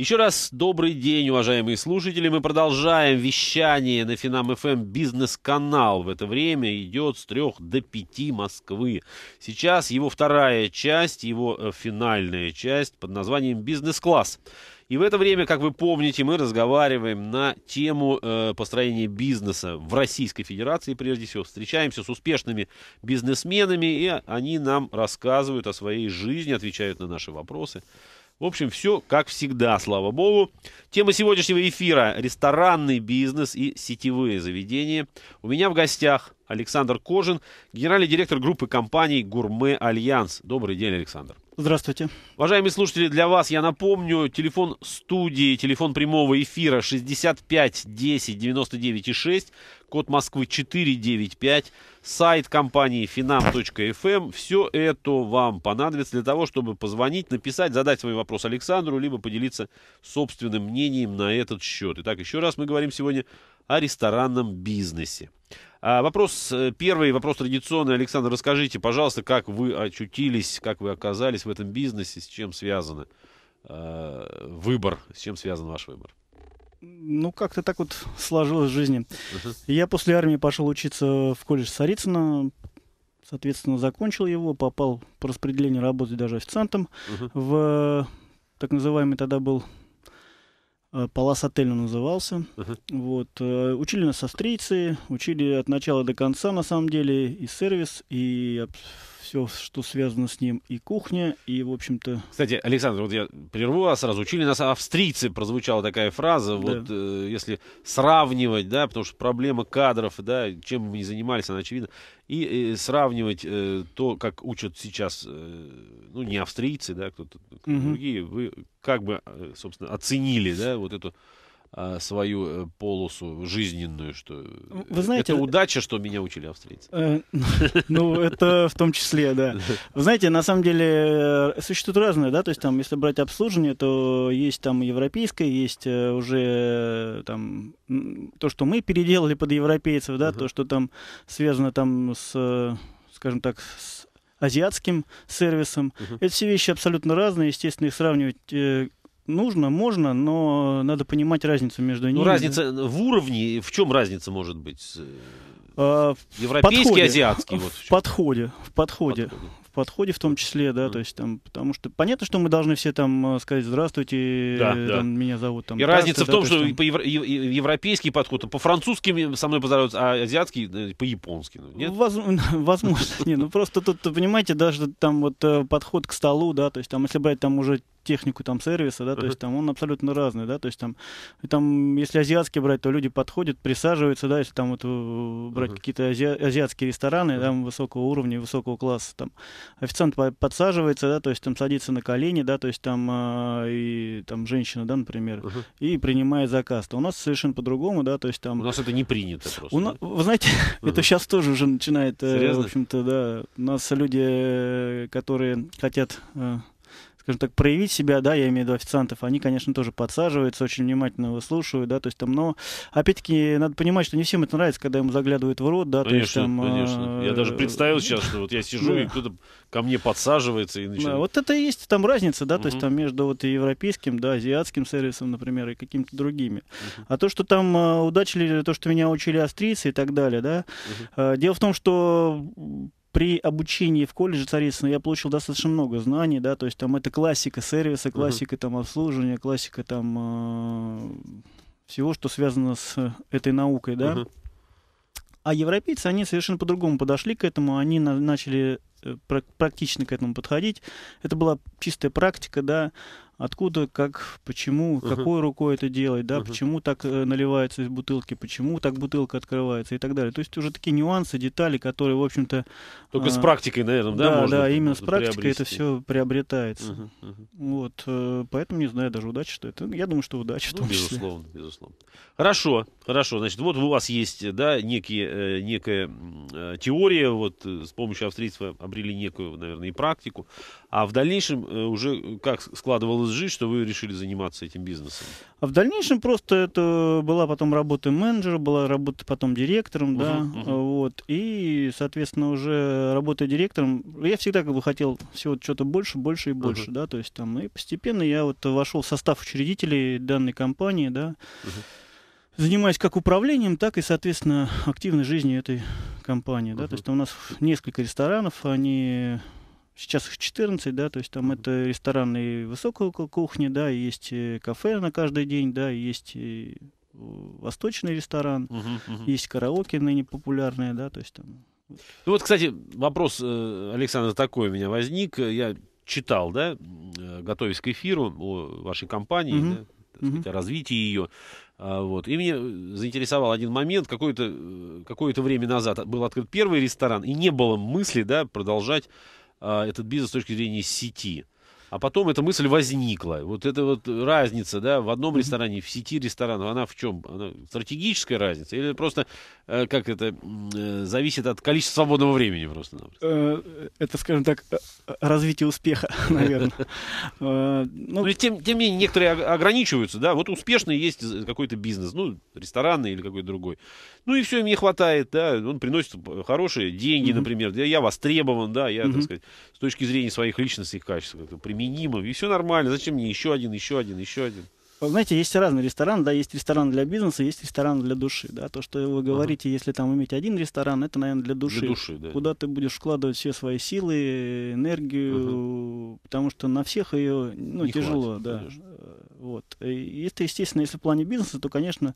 Еще раз добрый день, уважаемые слушатели. Мы продолжаем вещание на Финам ФМ эм бизнес-канал. В это время идет с 3 до 5 Москвы. Сейчас его вторая часть, его э, финальная часть под названием «Бизнес-класс». И в это время, как вы помните, мы разговариваем на тему э, построения бизнеса в Российской Федерации. Прежде всего, встречаемся с успешными бизнесменами, и они нам рассказывают о своей жизни, отвечают на наши вопросы. В общем, все как всегда, слава богу. Тема сегодняшнего эфира – ресторанный бизнес и сетевые заведения. У меня в гостях Александр Кожин, генеральный директор группы компаний «Гурме Альянс». Добрый день, Александр. Здравствуйте. Уважаемые слушатели, для вас я напомню, телефон студии, телефон прямого эфира 65 10 99 6, код Москвы 495, сайт компании finam.fm. Эм. Все это вам понадобится для того, чтобы позвонить, написать, задать свой вопрос Александру, либо поделиться собственным мнением на этот счет. Итак, еще раз мы говорим сегодня о ресторанном бизнесе. А, вопрос э, первый, вопрос традиционный. Александр, расскажите, пожалуйста, как вы очутились, как вы оказались в этом бизнесе, с чем связан э, выбор, с чем связан ваш выбор? Ну, как-то так вот сложилось в жизни. Uh-huh. Я после армии пошел учиться в колледж Сарицына, соответственно, закончил его, попал по распределению работы даже официантом uh-huh. в так называемый тогда был Э, Палас отель назывался. Uh-huh. Вот. Э, учили нас австрийцы, учили от начала до конца, на самом деле, и сервис, и все, что связано с ним, и кухня, и, в общем-то... Кстати, Александр, вот я прерву вас сразу. Учили нас а австрийцы, прозвучала такая фраза. Да. Вот э, если сравнивать, да, потому что проблема кадров, да, чем мы не занимались, она очевидна. И э, сравнивать э, то, как учат сейчас, э, ну, не австрийцы, да, кто-то, кто угу. другие, вы как бы, э, собственно, оценили, да, вот эту а, свою э, полосу жизненную, что э, Вы знаете, это удача, что меня учили австрийцы. Э, ну, это в том числе, да. Вы знаете, на самом деле э, существуют разные, да, то есть там, если брать обслуживание, то есть там европейское, есть уже там то, что мы переделали под европейцев, да, uh-huh. то, что там связано там с, скажем так, с азиатским сервисом. Uh-huh. Это все вещи абсолютно разные, естественно, их сравнивать Нужно, можно, но надо понимать разницу между ну, ними. Ну, разница в уровне, в чем разница может быть? Э, а, европейский, подходе, азиатский. Вот в, в подходе, в подходе. В подходе в том числе, да, mm то есть там, потому что понятно, что мы должны все там э, сказать здравствуйте, да, э, там, да. меня зовут там. И так, разница в том, да, что там... по евро- европейский подход, а по-французски со мной поздороваются, а азиатский по-японски, ну, нет? Воз... Возможно, не, ну просто тут, понимаете, даже там вот подход к столу, да, то есть там, если брать там уже технику там сервиса, да, uh-huh. то есть там он абсолютно разный, да, то есть там, и там, если азиатский брать, то люди подходят, присаживаются, да, если там вот э, брать uh-huh. какие-то ази, азиатские рестораны, uh-huh. там высокого уровня, высокого класса, там официант подсаживается, да, то есть там садится на колени, да, то есть там э, и там женщина, да, например, uh-huh. и принимает заказ. То у нас совершенно по-другому, да, то есть там. У нас это не принято просто. У на... Вы знаете, uh-huh. это сейчас тоже уже начинает, э, Серьезно? в общем-то, да, у нас люди, э, которые хотят скажем так, проявить себя, да, я имею в виду официантов, они, конечно, тоже подсаживаются, очень внимательно выслушивают, да, то есть там, но, опять-таки, надо понимать, что не всем это нравится, когда ему заглядывают в рот, да, конечно, то есть там... А, конечно, Я даже представил сейчас, что вот я сижу, и кто-то ко мне подсаживается и начинает... Вот это и есть там разница, да, то есть там между вот европейским, да, азиатским сервисом, например, и какими-то другими. А то, что там а, удачили, то, что меня учили австрийцы и так далее, да, а, дело в том, что при обучении в колледже, соответственно, я получил достаточно много знаний, да, то есть там это классика сервиса, классика там обслуживания, классика там э, всего, что связано с этой наукой, да. А европейцы, они совершенно по-другому подошли к этому, они на- начали э, практично к этому подходить. Это была чистая практика, да, откуда, как, почему, uh-huh. какой рукой это делать, да, uh-huh. почему так э, наливается из бутылки, почему так бутылка открывается и так далее. То есть уже такие нюансы, детали, которые, в общем-то... Только э, с практикой, наверное, да? Да, можно, да, именно с практикой это все приобретается. Uh-huh. Uh-huh. Вот, э, поэтому, не знаю, даже удача, что это... Ну, я думаю, что удача ну, в том числе. Безусловно, безусловно. Хорошо, хорошо. Значит, вот у вас есть, да, некие, э, некая теория, вот с помощью австрийцев обрели некую, наверное, и практику. А в дальнейшем э, уже э, как складывалась жизнь, что вы решили заниматься этим бизнесом? А в дальнейшем просто это была потом работа менеджера, была работа потом директором, угу, да, угу. вот. И, соответственно, уже работая директором, я всегда как бы хотел всего что-то больше, больше и больше, угу. да, то есть там, и постепенно я вот вошел в состав учредителей данной компании, да, угу. занимаюсь как управлением, так и, соответственно, активной жизнью этой компании, да, то есть там у нас несколько ресторанов, они Сейчас их 14, да, то есть там это рестораны высокой кухни, да, есть э, кафе на каждый день, да, есть э, восточный ресторан, угу, угу. есть караоке ныне популярные, да, то есть там. Ну вот, кстати, вопрос э, Александра такой у меня возник. Я читал, да, готовясь к эфиру о вашей компании, угу. да, сказать, mm-hmm. о развитии ее. А, вот. И меня заинтересовал один момент. Какое-то какое то время назад был открыт первый ресторан, и не было мысли да, продолжать а, этот бизнес с точки зрения сети а потом эта мысль возникла. Вот эта вот разница, да, в одном ресторане, в сети ресторанов, она в чем? Она стратегическая разница или просто, э, как это, э, зависит от количества свободного времени просто? Э, это, скажем так, развитие успеха, наверное. Ну, ну тем, тем не менее, некоторые ограничиваются, да, вот успешный есть какой-то бизнес, ну, ресторанный или какой-то другой. Ну и все, им не хватает, да, он приносит хорошие деньги, например, я востребован, да, я, так сказать, с точки зрения своих личностных качеств, как минимум и все нормально. Зачем мне еще один, еще один, еще один? Знаете, есть разные рестораны, да, есть ресторан для бизнеса, есть ресторан для души, да, то, что вы говорите, ага. если там иметь один ресторан, это, наверное, для души. Для души, да. Куда ты будешь вкладывать все свои силы, энергию, ага. потому что на всех ее, ну, Не тяжело, хватит, да. Конечно. Вот. И это, естественно, если в плане бизнеса, то, конечно,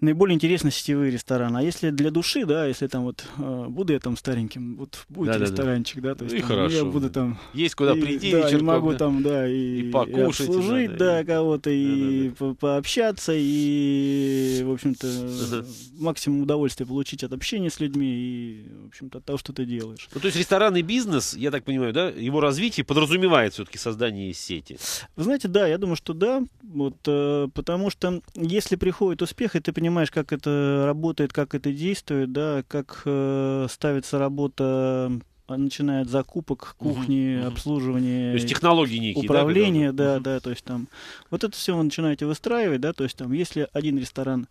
наиболее интересны сетевые рестораны. А если для души, да, если там вот э, буду я там стареньким, вот будет да, ресторанчик, да, да, да то есть и там, хорошо. я буду там... Есть куда и, прийти да, вечерком, и могу да. там, да, и, и покушать, и обслужить, надо, да, и... кого-то, и да, да, да. пообщаться, и, в общем-то, максимум удовольствия получить от общения с людьми и, в общем-то, от того, что ты делаешь. Ну, то есть ресторанный бизнес, я так понимаю, да, его развитие подразумевает все-таки создание сети? Вы знаете, да, я думаю, что да, вот, э, потому что если приходит успех, и ты понимаешь, понимаешь, как это работает, как это действует, да, как э, ставится работа а, начиная от закупок, кухни, угу, обслуживания, то есть технологии некие, управления, да, да, угу. да, то есть там вот это все вы начинаете выстраивать, да, то есть там если один ресторан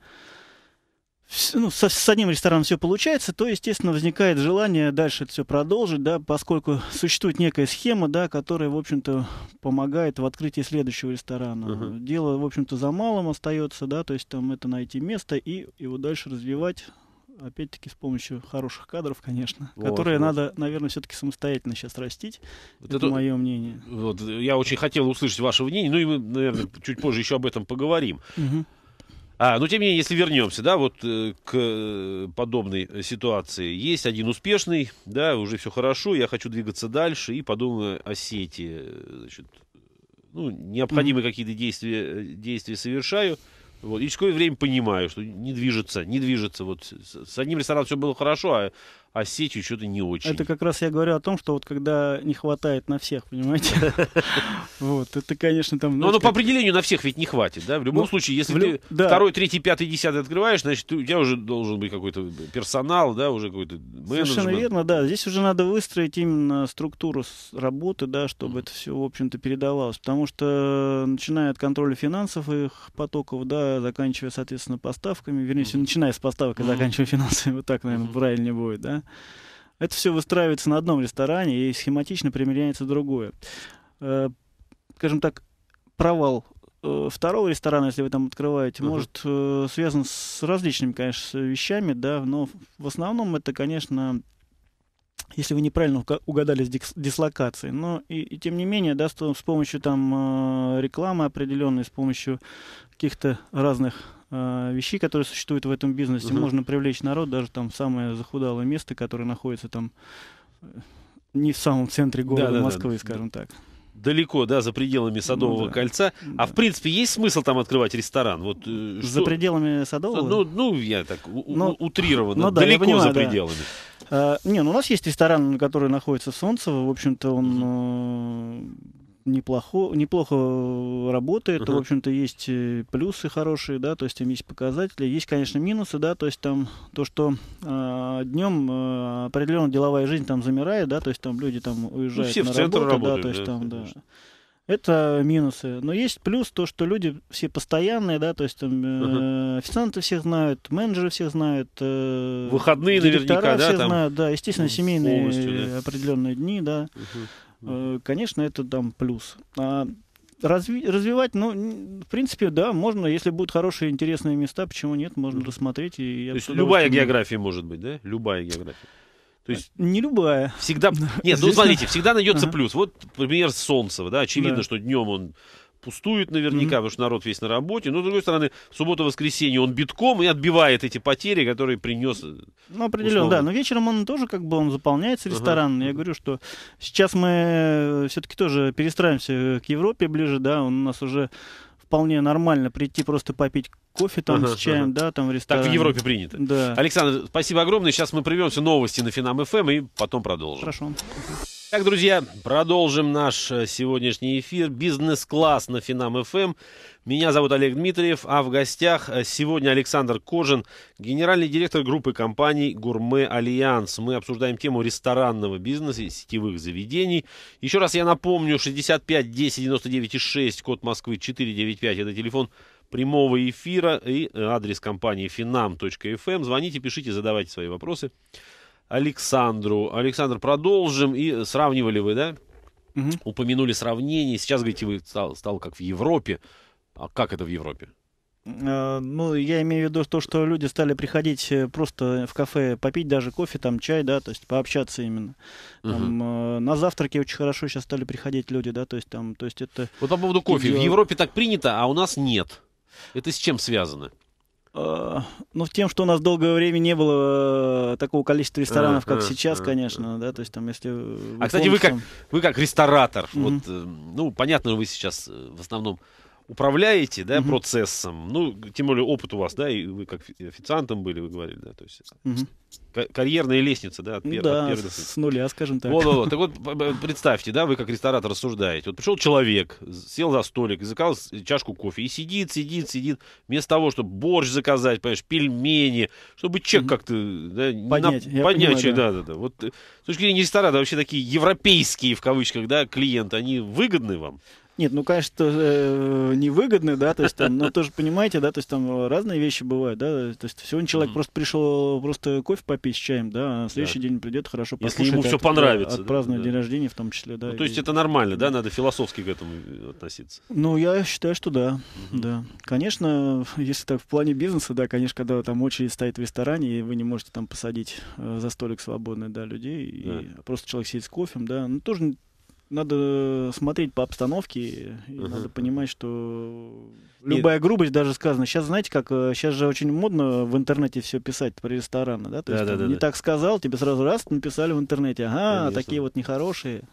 ну, со, с одним рестораном все получается, то, естественно, возникает желание дальше это все продолжить, да, поскольку существует некая схема, да, которая, в общем-то, помогает в открытии следующего ресторана. Uh-huh. Дело, в общем-то, за малым остается, да, то есть там это найти место и его дальше развивать, опять-таки, с помощью хороших кадров, конечно, вот, которые вот. надо, наверное, все-таки самостоятельно сейчас растить. Вот это, это мое мнение. Вот, я очень хотел услышать ваше мнение, ну и мы, наверное, чуть позже еще об этом поговорим. Uh-huh. А, но ну, тем не менее, если вернемся, да, вот э, к э, подобной ситуации. Есть один успешный, да, уже все хорошо, я хочу двигаться дальше и подумаю о сети. Э, значит, ну, необходимые какие-то действия, действия совершаю. Вот. И через какое время понимаю, что не движется, не движется. Вот с одним рестораном все было хорошо, а а сетью что-то не очень. Это как раз я говорю о том, что вот когда не хватает на всех, понимаете? Вот, это, конечно, там... Ну, ну по определению на всех ведь не хватит, да? В любом ну, случае, если ты второй, третий, пятый, десятый открываешь, значит, у тебя уже должен быть какой-то персонал, да, уже какой-то Совершенно верно, да. Здесь уже надо выстроить именно структуру работы, да, чтобы это все, в общем-то, передавалось. Потому что, э, начиная от контроля финансов и их потоков, да, заканчивая, соответственно, поставками, вернее, начиная с поставок и заканчивая финансами, вот так, наверное, правильнее будет, да, это все выстраивается на одном ресторане и схематично примеряется другое. Э, скажем так, провал э, второго ресторана, если вы там открываете, uh-huh. может э, связан с различными, конечно, вещами, да, но в основном это, конечно, если вы неправильно угадали с дислокацией. Но и, и тем не менее, да, с помощью там рекламы определенной, с помощью каких-то разных э, вещей, которые существуют в этом бизнесе. Угу. Можно привлечь народ, даже там самое захудалое место, которое находится там э, не в самом центре города да, Москвы, да, да. скажем так далеко, да, за пределами ну Садового ну, да. кольца. Да. А в принципе есть смысл там открывать ресторан? Вот, э, за пределами Садового? Ну, ну я так у, но, ну, утрированно, ну, да, далеко понимаю, за пределами. Да. Э, а, не, ну у нас есть ресторан, который находится в Солнцево, в общем-то он... Э, неплохо, неплохо э, работает. uh В общем-то, есть э, плюсы хорошие, да, то есть там есть показатели. Есть, конечно, минусы, да, то есть там то, что а, э, днем э, определенно деловая жизнь там замирает, да, то есть там люди там уезжают ну, все на в центр работу, работают, да, то есть да, там, конечно. да. Это минусы. Но есть плюс то, что люди все постоянные, да, то есть там э, официанты все знают, менеджеры все знают, э, выходные наверняка, все да, знают, да, естественно, ну, семейные да. определенные дни, да. Угу. Э, конечно, это там плюс. А разви- развивать, ну, в принципе, да, можно, если будут хорошие, интересные места, почему нет, можно рассмотреть. И То есть любая география может быть, да? Любая география. То а, есть не любая. Всегда. Нет, ну смотрите, всегда найдется ага. плюс. Вот, например, Солнцево, да, очевидно, да. что днем он пустует наверняка, mm-hmm. потому что народ весь на работе. Но, с другой стороны, суббота-воскресенье он битком и отбивает эти потери, которые принес. Э, ну, определенно, условно. да. Но вечером он тоже как бы он заполняется, ресторан. Uh-huh. Я говорю, что сейчас мы э, все-таки тоже перестраиваемся э, к Европе ближе, да, он у нас уже вполне нормально прийти просто попить кофе там ага, с чаем, ага. да, там в ресторане. Так в Европе принято. Да. Александр, спасибо огромное. Сейчас мы прервемся новости на Финам ФМ и потом продолжим. Хорошо. Так, друзья, продолжим наш э, сегодняшний эфир. Бизнес-класс на Финам ФМ. Эм. Меня зовут Олег Дмитриев, а в гостях э, сегодня Александр Кожин, генеральный директор группы компаний «Гурме Альянс». Мы обсуждаем тему ресторанного бизнеса и сетевых заведений. Еще раз я напомню, 65 10 99 6, код Москвы 495, это телефон прямого эфира и э, адрес компании finam.fm. Эм». Звоните, пишите, задавайте свои вопросы. Александру. Александр, продолжим. И сравнивали вы, да? Угу. Упомянули сравнение. Сейчас, говорите, вы стал, стал как в Европе. А как это в Европе? Э, ну, я имею в виду то, что люди стали приходить э, просто в кафе попить даже кофе, там чай, да, то есть пообщаться именно. Там, э, На завтраке очень хорошо сейчас стали приходить люди, да, то есть там, то есть это. Вот по поводу кофе. Идеал. В Европе так принято, а у нас нет. Это с чем связано? Э, ну, тем, что у нас долгое время не было э, такого количества ресторанов, как э, сейчас, конечно, да, то есть там, если... А, кстати, вы как, вы как ресторатор, вот, ну, понятно, вы сейчас в основном управляете, да, угу. процессом, ну, тем более опыт у вас, да, и вы как официантом были, вы говорили, да, то есть угу. карьерная лестница, да, от, пер... да, от первых... с нуля, скажем так. Вот, вот, вот. Так вот, представьте, да, вы как ресторатор рассуждаете. Вот пришел человек, сел за столик, заказал чашку кофе и сидит, сидит, сидит, вместо того, чтобы борщ заказать, понимаешь, пельмени, чтобы чек угу. как-то, да, понять, на... поднять понимаю, да. да, да, да. Вот э, с точки зрения ресторана вообще такие европейские, в кавычках, да, клиенты, они выгодны вам? Нет, ну, конечно, э, невыгодно, да, то есть там, но тоже понимаете, да, то есть там разные вещи бывают, да, то есть сегодня человек mm-hmm. просто пришел просто кофе попить с чаем, да, а на следующий да. день придет хорошо Если ему а все от, понравится. От, отпраздновать да, день да. рождения в том числе, да. Ну, то есть и... это нормально, да, надо философски к этому э, относиться? Ну, я считаю, что да, mm-hmm. да. Конечно, если так в плане бизнеса, да, конечно, когда там очередь стоит в ресторане, и вы не можете там посадить э, за столик свободный, да, людей, да. и просто человек сидит с кофем, да, ну, тоже надо смотреть по обстановке, и uh-huh. надо понимать, что любая Нет. грубость даже сказана. Сейчас, знаете, как э, сейчас же очень модно в интернете все писать про рестораны, да? То да, да, да, не да. так сказал, тебе сразу раз написали в интернете, ага, Конечно. такие вот нехорошие.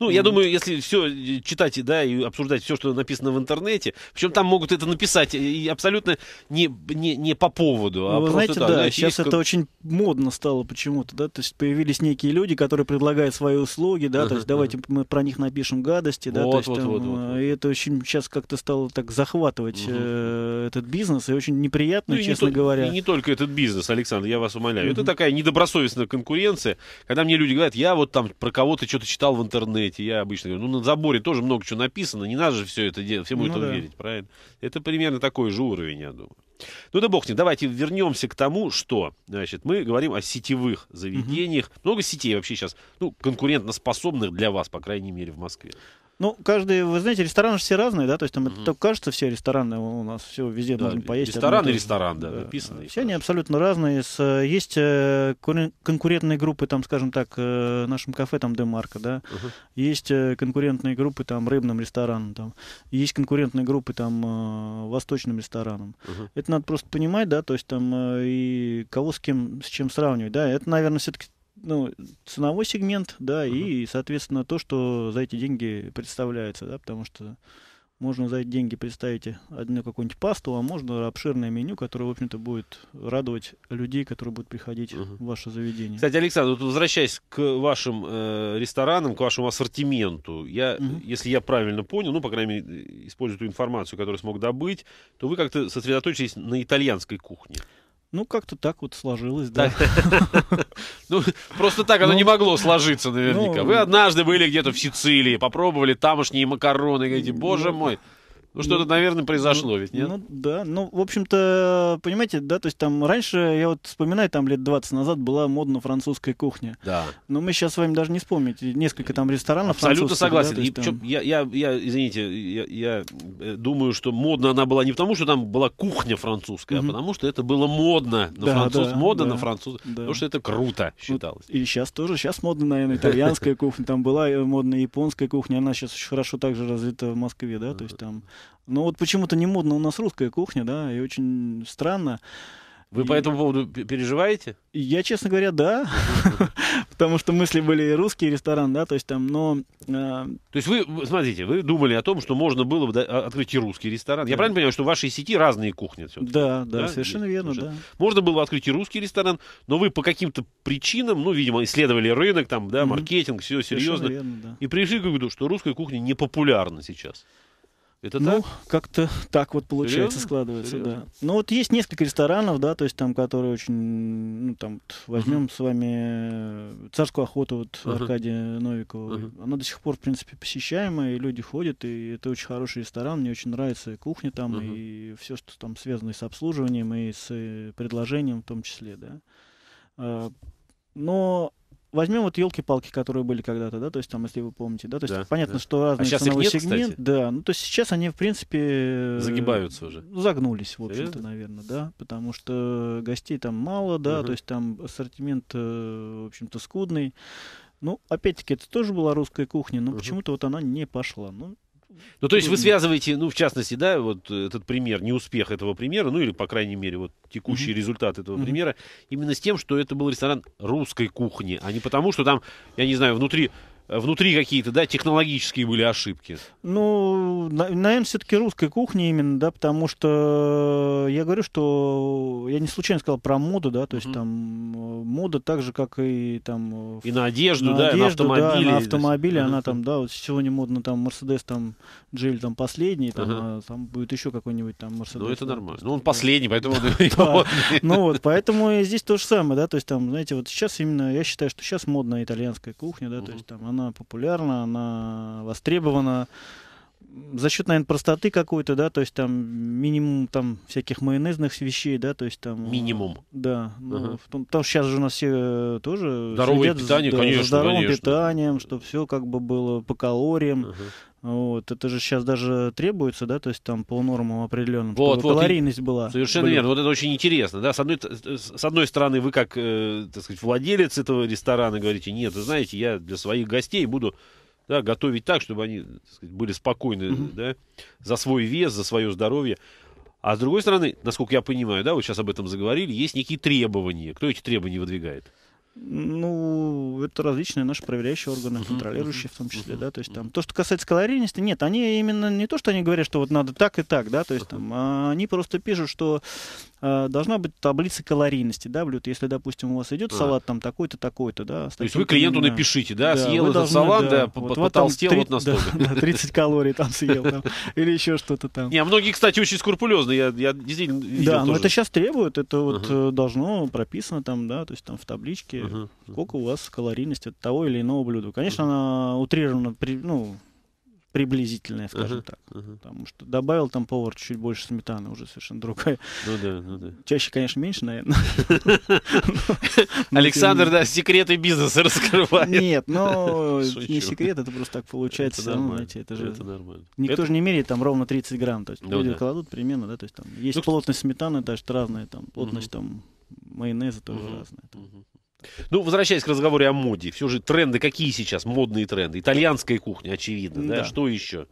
Ну, я думаю, если все э, читать да, и обсуждать все, что написано в интернете, причем там могут это написать и абсолютно не, не, не по поводу, а ну, Вы просто, знаете, да, да сейчас есть... это очень модно стало почему-то, да, то есть появились некие люди, которые предлагают свои услуги, да, то есть давайте мы про них напишем гадости, да, вот, то есть вот, там, вот, вот, э, вот. и это очень сейчас как-то стало так захватывать uh этот бизнес, и очень неприятно, ну, и честно не говоря. И не только этот бизнес, Александр, я вас умоляю, uh это такая недобросовестная конкуренция, когда мне люди говорят, я вот там про кого-то что-то читал в интернете, знаете, я обычно говорю, ну, на заборе тоже много чего написано, не надо же все это делать, всему ну, этому да. верить, правильно? Это примерно такой же уровень, я думаю. Ну да бог не. давайте вернемся к тому, что, значит, мы говорим о сетевых заведениях. Угу. Много сетей вообще сейчас, ну, конкурентоспособных для вас, по крайней мере, в Москве. Ну, каждый, вы знаете, рестораны же все разные, да, то есть там угу. это кажется, все рестораны у нас все везде да, можно поесть. Ресторан и ресторан, да, да написано. Все они абсолютно разные. Э, есть э, конкурентные группы, там, скажем так, э, в нашем кафе, там, Демарка, да, угу. есть конкурентные группы, там, рыбным ресторанам, там, есть конкурентные группы, там, восточным ресторанам. Угу. Это надо просто понимать, да, то есть там и кого с кем, с чем сравнивать, да, это, наверное, все-таки ну, ценовой сегмент, да, uh-huh. и, соответственно, то, что за эти деньги представляется, да, потому что можно за эти деньги представить одну какую-нибудь пасту, а можно обширное меню, которое, в общем-то, будет радовать людей, которые будут приходить uh-huh. в ваше заведение. Кстати, Александр, вот возвращаясь к вашим э, ресторанам, к вашему ассортименту, я, uh-huh. если я правильно понял, ну, по крайней мере, э, использую ту информацию, которую смог добыть, то вы как-то сосредоточились на итальянской кухне. Ну, как-то так вот сложилось, да. Ну, просто так оно не ну, могло сложиться наверняка. Ну, Вы однажды были где-то в Сицилии, попробовали тамошние макароны, говорите, ну, боже мой. Ну, что-то, ну, наверное, произошло ну, ведь, нет? Ну, да. Ну, в общем-то, понимаете, да, то есть там раньше, я вот вспоминаю, там лет 20 назад была модно французская кухня. Да. Но мы сейчас с вами даже не вспомнить. Несколько там ресторанов Абсолютно согласен. Да, есть, там... Причем, я, я, я, извините, я, я э, думаю, что модно она была не потому, что там была кухня французская, mm-hmm. а потому что это было модно на да, француз, да, мода да, на француз, да. потому что это круто считалось. Вот, и сейчас тоже, сейчас модно, наверное, итальянская кухня, там была э, модная японская кухня, она сейчас очень хорошо также развита в Москве, да, то есть там... Но ну, вот почему-то не модно у нас русская кухня, да, и очень странно. Вы и... по этому поводу переживаете? Я, честно говоря, да. Потому что мысли были русский ресторан, да, то есть там, но... Э, то есть вы, смотрите, вы думали о том, что можно было бы открыть и русский ресторан. Я правильно понимаю, что в вашей сети разные кухни? Да, да, совершенно верно, да. Можно было открыть и русский ресторан, но вы по каким-то причинам, ну, видимо, исследовали рынок, там, да, маркетинг, все серьезно. И пришли к выводу, что русская кухня не популярна сейчас. Это ну, как-то так вот получается, Серьезно? складывается, Серьезно? да. Ну, вот есть несколько ресторанов, да, то есть там, которые очень, ну, там, возьмем uh-huh. с вами э, царскую охоту вот uh-huh. Аркадия Новикова. Uh-huh. Она до сих пор, в принципе, посещаемая, и люди ходят, и это очень хороший ресторан, мне очень нравится и кухня там, uh-huh. и все, что там связано и с обслуживанием, и с э, предложением в том числе, да. А, но возьмем вот елки-палки, которые были когда-то, да, то есть там, если вы помните, да, то есть да, понятно, да. что а разные а сейчас ценовой да, ну то есть сейчас они в принципе э, загибаются уже, ну, загнулись в общем-то, наверное, да, потому что гостей там мало, да, угу. то есть там ассортимент э, в общем-то скудный. Ну, опять-таки, это тоже была русская кухня, но угу. почему-то вот она не пошла. Ну, ну, то есть вы связываете, ну, в частности, да, вот этот пример, неуспех этого примера, ну, или, по крайней мере, вот текущий mm-hmm. результат этого mm-hmm. примера, именно с тем, что это был ресторан русской кухни, а не потому, что там, я не знаю, внутри внутри какие-то, да, технологические были ошибки? Ну, наверное, все-таки русской кухни именно, да, потому что я говорю, что я не случайно сказал про моду, да, то есть mm-hmm. там э, мода так же, как и там... И на одежду, на да, одежду, и на автомобили. Да, на автомобиле, mm-hmm. она там, да, вот сегодня модно там Мерседес там Джель там последний, там, uh-huh. а, там будет еще какой-нибудь там Мерседес. Ну, это нормально. Ну, он последний, поэтому... Ну, вот, поэтому здесь то же самое, да, то есть там, знаете, вот сейчас именно, я считаю, что сейчас модная итальянская кухня, да, то есть там она она популярна, она востребована за счет, наверное, простоты какой-то, да, то есть там минимум там всяких майонезных вещей, да, то есть там... Э, минимум. Да. Ну, ага. в том, потому что сейчас же у нас все э, тоже... Здоровое питание, за, да, конечно, здоровым конечно. питанием, чтобы все как бы было по калориям. Ага. Вот, это же сейчас даже требуется, да, то есть там по нормам определенным, вот, чтобы вот, калорийность была. Совершенно блин. верно, вот это очень интересно, да, с одной, с одной стороны вы как, э, так сказать, владелец этого ресторана говорите, нет, вы знаете, я для своих гостей буду да, готовить так, чтобы они так сказать, были спокойны Mm -hmm. да, за свой вес, за свое здоровье. А с другой стороны, насколько я понимаю, да, вы сейчас об этом заговорили, есть некие требования. Кто эти требования выдвигает? Ну, это различные наши проверяющие органы, контролирующие в том числе, да, то есть там, то, что касается калорийности, нет, они именно не то, что они говорят, что вот надо так и так, да, то есть там, а они просто пишут, что Э, должна быть таблица калорийности, да, блюд. Если, допустим, у вас идет а. салат там такой-то, такой-то, да. То есть вы клиенту именно... напишите, да, да съел этот должны, салат, да, да вот, потолстел вот, вот настолько. Да, да, 30 калорий там съел, или еще что-то там. Не, а многие, кстати, очень скрупулезно, я, действительно видел Да, но это сейчас требует, это вот э, должно прописано там, да, то есть там в табличке, сколько у вас калорийность от того или иного блюда. Конечно, она утрирована при, ну, приблизительное, скажем uh-huh, так. Uh-huh. Потому что добавил там повар чуть больше сметаны, уже совершенно другое. Ну да, ну да. Чаще, конечно, меньше, наверное. Александр, да, секреты бизнеса раскрывает. Нет, но не секрет, это просто так получается. Это нормально. же Никто же не меряет там ровно 30 грамм. То есть ну люди кладут примерно, да, то есть там есть ну, плотность сметаны, даже разная, там плотность там майонеза тоже разная. Ну, возвращаясь к разговору о моде, все же тренды какие сейчас, модные тренды? Итальянская кухня, очевидно, да? да? Что еще?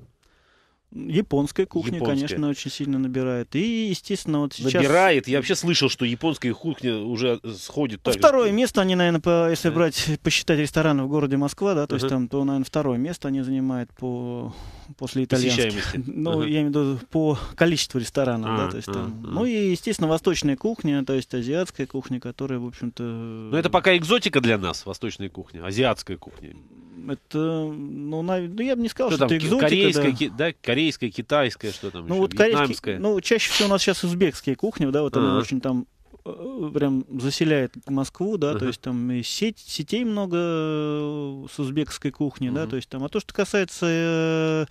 Японская кухня, японская. конечно, очень сильно набирает. И, естественно, вот сейчас... Набирает. Я вообще слышал, что японская кухня уже сходит... Ну, второе же. место они, наверное, по, если брать, посчитать рестораны в городе Москва, да, то uh-huh. есть там, то, наверное, второе место они занимают по после итальянских. Ну, uh-huh. я имею в виду по количеству ресторанов, uh-huh. да, а, то есть а, там. Uh-huh. Ну и, естественно, восточная кухня, то есть азиатская кухня, которая, в общем-то. Ну это пока экзотика для нас, восточная кухня, азиатская кухня это, ну, на, ну я бы не сказал, что, что там, это экзотика. Корейская, да. Ки, да, корейская, китайская, что там ну, еще, вот корейская, Ну, чаще всего у нас сейчас узбекские кухни, да, вот она очень там э, прям заселяет Москву, да, uh-huh. то есть там и сеть, сетей много э, с узбекской кухни, uh-huh. да, то есть там. А то, что касается э,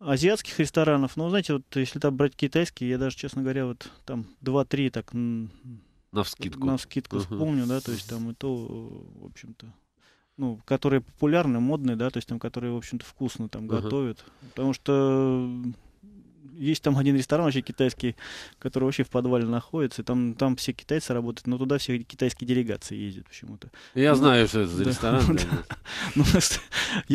азиатских ресторанов, ну, знаете, вот если там брать китайские, я даже, честно говоря, вот там 2-3 так... На вскидку. На вскидку uh-huh. вспомню, да, то есть там и то, в общем-то, ну, которые популярны, модные, да, то есть там, которые, в общем-то, вкусно там uh-huh. готовят. Потому что есть там один ресторан вообще китайский, который вообще в подвале находится, и там, там все китайцы работают, но туда все китайские делегации ездят почему-то. Я ну, знаю, что это за да. ресторан. Ну,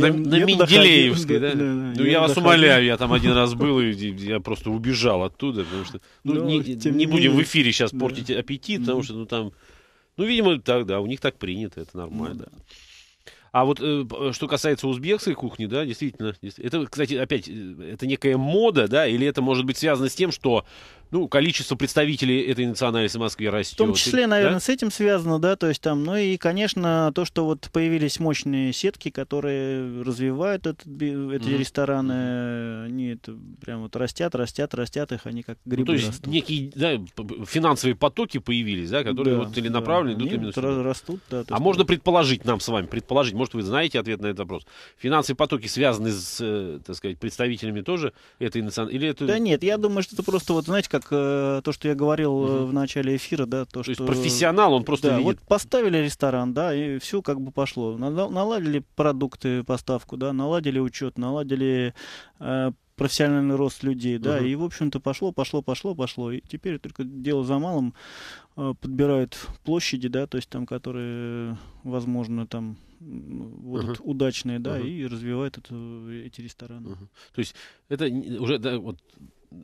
на Менделеевской, да? Ну, я вас умоляю, я там один раз был, и я просто убежал оттуда, потому что... Ну, не будем в эфире сейчас портить аппетит, потому что, ну, там... Ну, видимо, так, да, у них так принято, это нормально. Ну а вот э, э, что касается узбекской кухни, да, действительно, это, кстати, опять, э, это некая мода, да, или это может быть связано с тем, что ну, количество представителей этой национальности в Москве растет. В том числе, и, наверное, да? с этим связано, да, то есть там, ну и, конечно, то, что вот появились мощные сетки, которые развивают этот, эти mm-hmm. рестораны, они это прям вот растят, растят, растят их, они как грибы ну, То есть растут. некие да, финансовые потоки появились, да, которые да, вот целенаправленно да, идут именно сюда. растут, да. А можно вот... предположить нам с вами, предположить, может, вы знаете ответ на этот вопрос. Финансовые потоки связаны с, э, так сказать, представителями тоже этой национальности? Или это... Да нет, я думаю, что это просто вот, знаете, как как э, то, что я говорил угу. в начале эфира, да, то, то что... есть профессионал, он просто да, видит. вот поставили ресторан, да, и все как бы пошло. Наладили продукты, поставку, да, наладили учет, наладили э, профессиональный рост людей, да, угу. и, в общем-то, пошло, пошло, пошло, пошло, и теперь только дело за малым, э, подбирают площади, да, то есть там, которые, возможно, там будут угу. удачные, да, угу. и развивает это, э, эти рестораны. Угу. То есть это уже, да, вот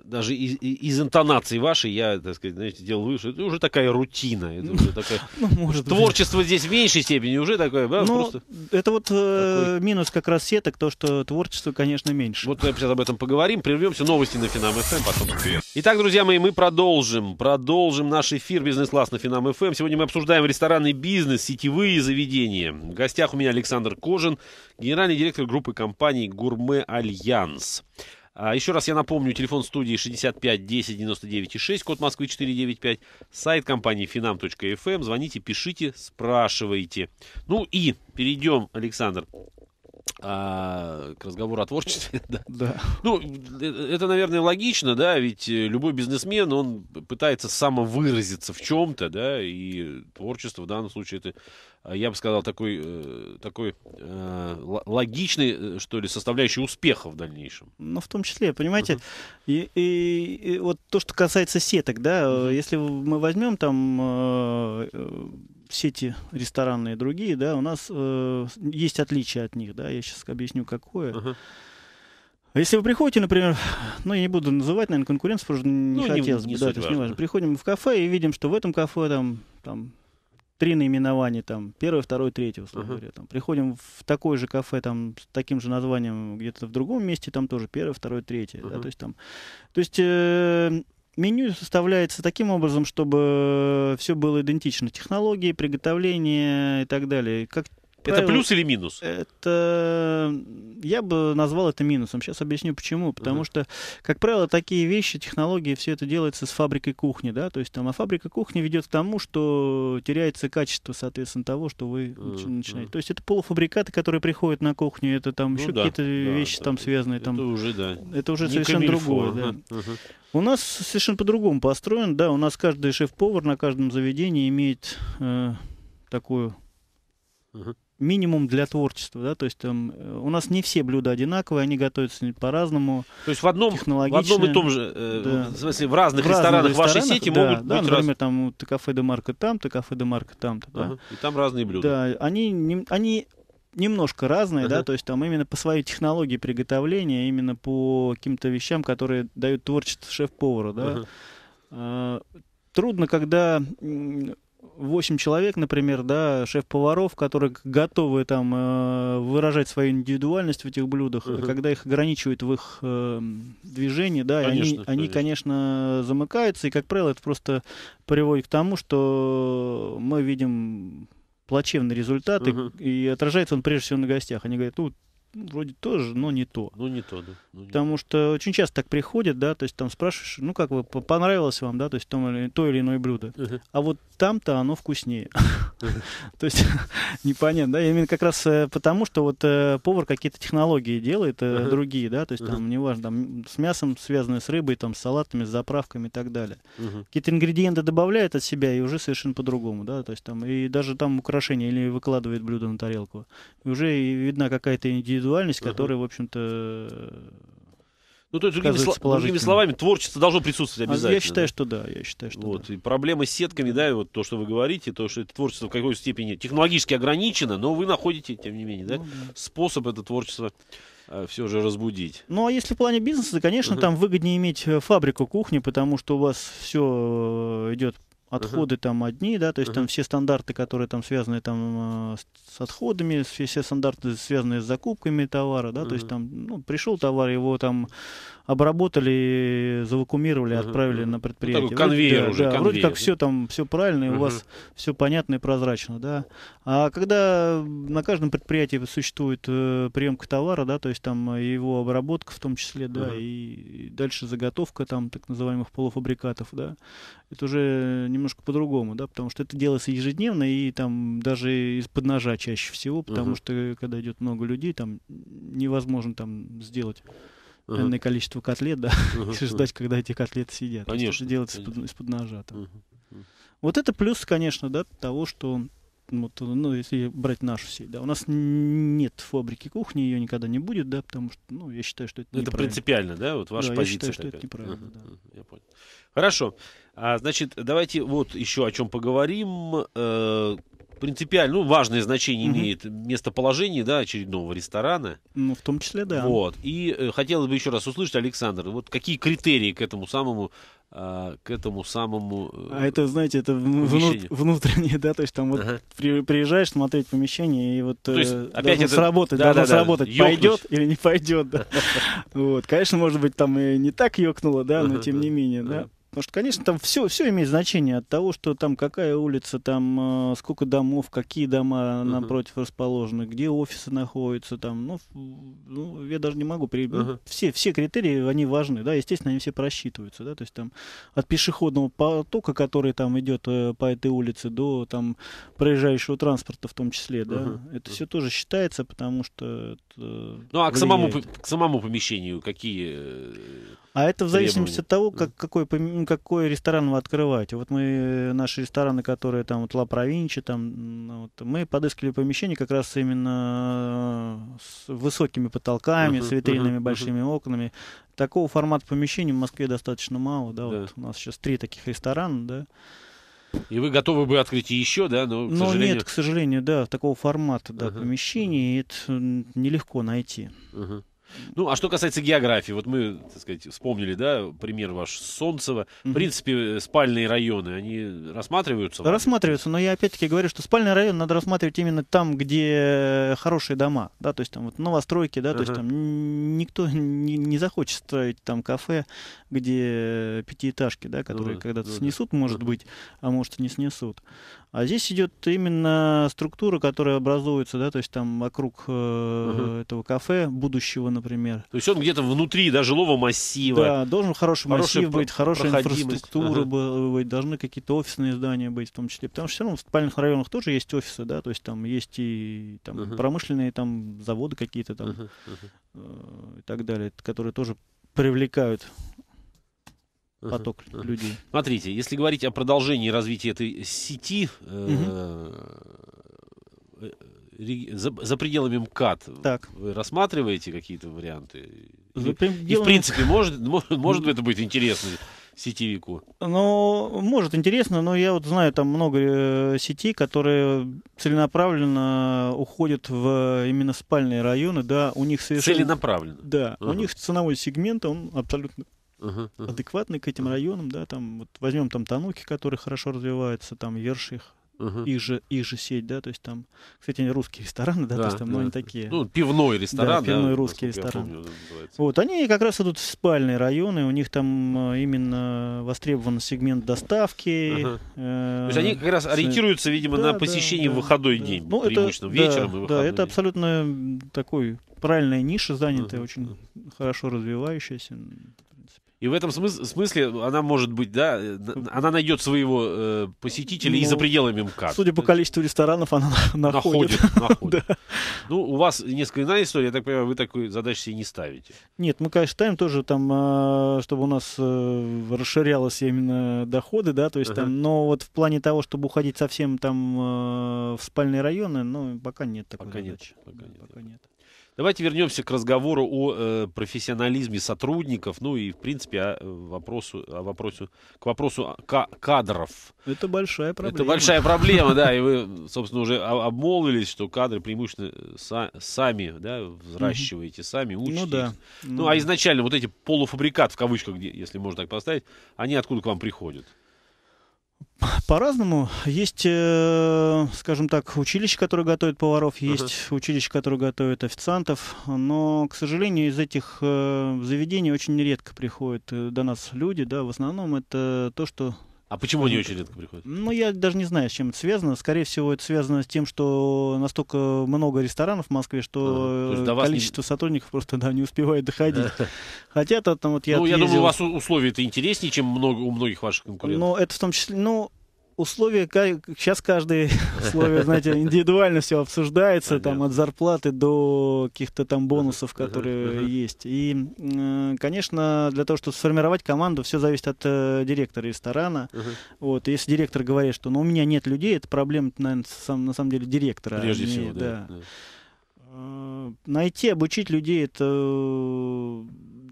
даже из, из интонации вашей я, так сказать, знаете, делал вывод, это уже такая рутина. Это уже такая... ну, может Творчество быть. здесь в меньшей степени уже такое, да? Ну, просто... Это вот э, такой... минус как раз сеток, то, что творчество, конечно, меньше. Вот мы сейчас об этом поговорим, прервемся, новости на Финам ФМ, эм потом... Итак, друзья мои, мы продолжим, продолжим наш эфир «Бизнес-класс» на Финам ФМ. Эм. Сегодня мы обсуждаем ресторанный бизнес, сетевые заведения. В гостях у меня Александр Кожин, генеральный директор группы компаний «Гурме Альянс». А, еще раз я напомню, телефон студии 65 10 99 6, код Москвы 495, сайт компании finam.fm. Эм. Звоните, пишите, спрашивайте. Ну и перейдем, Александр, а, к разговору о творчестве, да. да. Ну, э, это, наверное, логично, да, ведь э, любой бизнесмен, он пытается самовыразиться в чем-то, да, и творчество в данном случае это, э, я бы сказал, такой, такой логичный, что ли, составляющий успеха в дальнейшем. Ну, в том числе, понимаете, uh-huh. и, и, и вот то, что касается сеток, да, uh-huh. если мы возьмем там э, сети ресторанные другие, да, у нас э, есть отличия от них, да, я сейчас объясню какое. Uh-huh. Если вы приходите, например, ну, я не буду называть, наверное, конкуренцию, потому что не ну, хотелось бы, да, то есть не важно Приходим в кафе и видим, что в этом кафе там, там три наименования, там, первое, второе, третье, условно uh-huh. говоря. Там. Приходим в такое же кафе, там, с таким же названием где-то в другом месте, там тоже первое, второе, третье, uh-huh. да, то есть там. То есть э, Меню составляется таким образом, чтобы э, все было идентично. Технологии, приготовление и так далее. Как это плюс или минус? Это я бы назвал это минусом. Сейчас объясню почему. Потому uh-huh. что, как правило, такие вещи, технологии, все это делается с фабрикой кухни, да. То есть там, а фабрика кухни ведет к тому, что теряется качество, соответственно, того, что вы uh-huh. начинаете. То есть это полуфабрикаты, которые приходят на кухню, это там ну, еще да, какие-то да, вещи да, там связанные. Это там, уже да. Это уже Не совершенно другое. Да. Uh-huh. У нас совершенно по-другому построен, да. У нас каждый шеф-повар на каждом заведении имеет э, такую. Uh-huh минимум для творчества, да, то есть там э, у нас не все блюда одинаковые, они готовятся по-разному. То есть в одном, в одном и том же, э, да. в смысле, в разных в ресторанах, ресторанах вашей сети да, могут да, быть например, раз... там ты кафе де Марко там, то кафе де Марко там-то, да. Ага, и там разные блюда. Да, они, не, они немножко разные, ага. да, то есть там именно по своей технологии приготовления, именно по каким-то вещам, которые дают творчество шеф повару да. Ага а, трудно, когда 8 человек, например, да, шеф-поваров, которые готовы там э, выражать свою индивидуальность в этих блюдах, угу. когда их ограничивают в их э, движении, да, конечно, они, конечно. они, конечно, замыкаются, и, как правило, это просто приводит к тому, что мы видим плачевный результат, угу. и, и отражается он прежде всего на гостях. Они говорят, ну, вроде тоже, но не то. Ну, не то, да. Ну, не Потому что очень часто так приходит, да, то есть там спрашиваешь, ну, как вы, понравилось вам, да, то есть то или, то или иное блюдо. Uh-huh. А вот там-то оно вкуснее. то есть непонятно, да, я именно как раз э, потому, что вот э, повар какие-то технологии делает э, другие, да, то есть там, неважно, там с мясом связанное с рыбой, там, с салатами, с заправками и так далее. Какие-то ингредиенты добавляет от себя и уже совершенно по-другому, да, то есть там, и даже там украшение или выкладывает блюдо на тарелку. И уже видна какая-то индивидуальность индивидуальность, которая, в общем-то, ну, то есть, другими, словами, творчество должно присутствовать а, обязательно. Я считаю, да? что да, я считаю, что вот. да. И проблема с сетками, да, и вот то, что вы говорите, то, что это творчество в какой то степени технологически ограничено, но вы находите, тем не менее, да, ну, да. способ это творчество а, э, все же разбудить. Ну, а если в плане бизнеса, то, конечно, uh-huh. там выгоднее иметь э, фабрику кухни, потому что у вас все э, идет отходы uh-huh. там одни, да, то есть uh-huh. там все стандарты, которые там связаны там э, с отходами, все все стандарты связаны с закупками товара, да, uh-huh. то есть там ну, пришел товар, его там обработали, завакумировали, uh-huh. отправили uh-huh. на предприятие. Ну, такой конвейер вроде, уже, да, конвейер. Вроде как все там все правильно, uh-huh. у вас все понятно и прозрачно, да. А когда на каждом предприятии существует э, приемка товара, да, то есть там его обработка в том числе, uh-huh. да, и, и дальше заготовка там так называемых полуфабрикатов, да, это уже немного немножко по-другому, да, потому что это делается ежедневно и там даже из-под ножа чаще всего, потому uh-huh. что э, когда идет много людей, там невозможно там сделать uh-huh. энное количество котлет, да, uh-huh. и ждать, когда эти котлеты сидят. Конечно. Что делается из-под, из-под ножа. Там. Uh-huh. Uh-huh. Вот это плюс, конечно, да, того, что вот, э, ну, если брать нашу сеть, да, у нас нет фабрики кухни, ее никогда не будет, да, потому что, ну, я считаю, что это ну, Это принципиально, да, вот ваша да, позиция я считаю, такая. что это неправильно, uh-huh, да. Uh-huh, я понял. Хорошо, а, значит, давайте вот еще о чем поговорим. Э, принципиально, ну, важное значение угу. имеет местоположение, да, очередного ресторана. Ну, в том числе, да. Вот. И э, хотелось бы еще раз услышать, Александр, вот какие критерии к этому самому а, к этому самому... Э, а это, знаете, это внут, внутреннее, да, то есть там вот ага. при, приезжаешь смотреть помещение, и вот то есть, э, опять это... сработать, да, должно да, сработать, ёкнуть. пойдет или не пойдет, да. вот, конечно, может быть, там и не так ёкнуло, да, но тем не менее, да. Потому что, конечно, там все, все имеет значение от того, что там какая улица, там э, сколько домов, какие дома uh-huh. напротив расположены, где офисы находятся, там, ну, ну я даже не могу. При... Uh-huh. Ну, все, все критерии, они важны, да, естественно, они все просчитываются, да, то есть там от пешеходного потока, который там идет э, по этой улице, до там проезжающего транспорта в том числе, да, uh-huh. это все тоже считается, потому что... Э, ну, а к самому, к самому помещению какие а это в зависимости от того, как, какой, какой ресторан вы открываете. Вот мы, э, наши рестораны, которые там, вот Ла Провинчи, там, ну, вот, мы подыскивали помещение как раз именно э, с высокими потолками, uh-huh, с витринами, uh-huh, большими uh-huh. окнами. Такого формата помещений в Москве достаточно мало, да, да. вот у нас сейчас три таких ресторана, да. И вы готовы бы открыть еще, да? Но, к но сожалению... нет, к сожалению, да, такого формата да, uh-huh. помещений это нелегко найти. Uh-huh. Ну, а что касается географии, вот мы, так сказать, вспомнили, да, пример ваш Солнцево, Mm-hmm. В принципе, э, спальные районы, они рассматриваются? Рассматриваются, но я опять-таки говорю, что спальный район надо рассматривать именно там, где э, хорошие дома, да, то есть там вот новостройки, да, uh-huh. то есть там никто не, не захочет строить там кафе, где э, пятиэтажки, да, которые ну, когда-то ну, снесут, да. может быть, а может и не снесут. А здесь идет именно структура, которая образуется, да, то есть там вокруг uh-huh. этого кафе будущего, например, например. То есть он где-то внутри да, жилого массива. Да, должен хороший, массив быть, хорошая инфраструктура ага. быть, должны какие-то офисные здания быть в том числе. Потому что все равно в спальных районах тоже есть офисы, да, то есть там есть и там, uh промышленные там заводы какие-то там uh-huh. и так далее, которые тоже привлекают поток uh-huh. людей. Смотрите, если говорить о продолжении развития этой сети, uh э- за, за пределами МКАД так. вы рассматриваете какие-то варианты? Ну, и, пределами... и в принципе, может, может ну, это быть интересно сетевику? Ну, может, интересно, но я вот знаю там много э, сетей, которые целенаправленно уходят в э, именно спальные районы, да, у них совершенно... Целенаправленно? Да, uh у них ценовой сегмент, он абсолютно Uh-huh, адекватный к этим районам, да, там, вот возьмем там Тануки, которые хорошо развиваются, там Ерших uh-huh. их, же, их же сеть, да, то есть там, кстати, они русские рестораны, да, да то есть там, да. но они такие. Ну, пивной ресторан, да. пивной да, русский ресторан. Помню, вот, они как раз идут в спальные районы, у них там э, именно востребован сегмент доставки. Uh-huh. то есть они как раз ориентируются, видимо, да, на посещение да, в выходной да, день, ну, преимущественно, это, вечером да, и Да, это день. абсолютно такой правильная ниша занятая, uh-huh. очень uh-huh. хорошо развивающаяся. И в этом смыс- смысле она может быть, да, э, она найдет своего э, посетителя ну, и за ну, пределами МКАД. Судя по количеству ресторанов, она находит. Находит, находит. да. Ну, у вас несколько иная история, я так понимаю, вы такой задачи себе не ставите. Нет, мы, конечно, ставим тоже там, э, чтобы у нас э, расширялось именно доходы, да, то есть ага. там, но вот в плане того, чтобы уходить совсем там в спальные районы, ну, пока нет такой пока задачи. Нет, пока нет. Пока нет. Давайте вернемся к разговору о э, профессионализме сотрудников, ну и, в принципе, о, э, вопросу, о вопросу, к вопросу к кадров. Это большая проблема. Это большая проблема, да, и вы, собственно, уже обмолвились, что кадры преимущественно э, сами, да, взращиваете, сами учите. Ну да. Ну, ну а изначально вот эти полуфабрикат, в кавычках, если можно так поставить, они откуда к вам приходят? по-разному. Есть, э, скажем так, училище, которое готовит поваров, есть uh-huh. училища, которые готовят официантов, но, к сожалению, из этих э, заведений очень редко приходят э, до нас люди, да, в основном это то, что а почему они очень редко приходят? Ну, я даже не знаю, с чем это связано. Скорее всего, это связано с тем, что настолько много ресторанов в Москве, что а, количество не... сотрудников просто да, не успевает доходить. Хотя там вот я. Ну, я думаю, у вас условия это интереснее, чем много у многих ваших конкурентов. Ну, это в том числе. Ну, условия, сейчас каждое условие, знаете, индивидуально все обсуждается, там от зарплаты до каких-то там бонусов, которые есть. И, э, конечно, для того, чтобы сформировать команду, все зависит от э, директора ресторана. Вот, если директор говорит, что ну, у меня нет людей, это проблема, наверное, сам, на самом деле директора. А Прежде всего, да. Э, найти, обучить людей, это